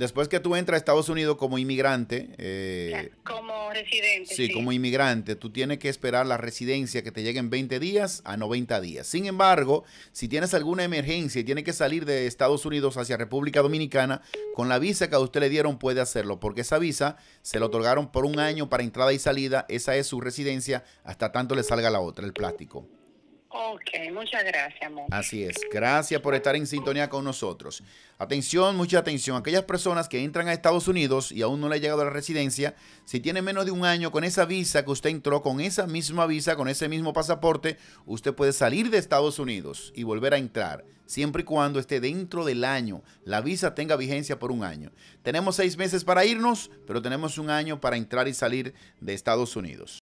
Después que tú entras a Estados Unidos como inmigrante. Eh, como residente. Sí, como inmigrante. Tú tienes que esperar la residencia que te llegue en 20 días a 90 días. Sin embargo, si tienes alguna emergencia y tienes que salir de Estados Unidos hacia República Dominicana, con la visa que a usted le dieron puede hacerlo, porque esa visa se le otorgaron por un año para entrada y salida. Esa es su residencia hasta tanto le salga la otra, el plástico. Ok, muchas gracias, amor. Así es. Gracias por estar en sintonía con nosotros. Atención, mucha atención. Aquellas personas que entran a Estados Unidos y aún no le ha llegado a la residencia, si tiene menos de un año con esa visa que usted entró, con esa misma visa, con ese mismo pasaporte, usted puede salir de Estados Unidos y volver a entrar, siempre y cuando esté dentro del año. La visa tenga vigencia por un año. Tenemos seis meses para irnos, pero tenemos un año para entrar y salir de Estados Unidos.